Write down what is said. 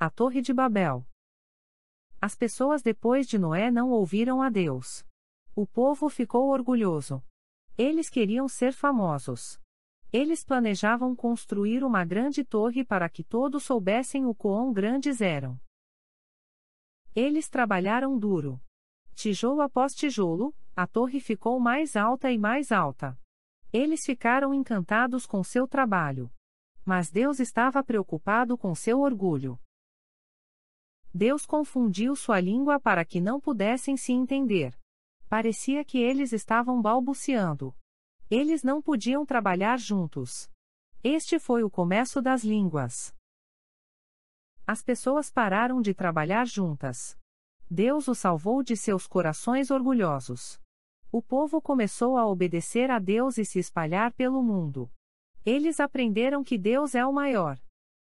A Torre de Babel. As pessoas depois de Noé não ouviram a Deus. O povo ficou orgulhoso. Eles queriam ser famosos. Eles planejavam construir uma grande torre para que todos soubessem o quão grandes eram. Eles trabalharam duro. Tijolo após tijolo, a torre ficou mais alta e mais alta. Eles ficaram encantados com seu trabalho. Mas Deus estava preocupado com seu orgulho. Deus confundiu sua língua para que não pudessem se entender. Parecia que eles estavam balbuciando. Eles não podiam trabalhar juntos. Este foi o começo das línguas. As pessoas pararam de trabalhar juntas. Deus o salvou de seus corações orgulhosos. O povo começou a obedecer a Deus e se espalhar pelo mundo. Eles aprenderam que Deus é o maior.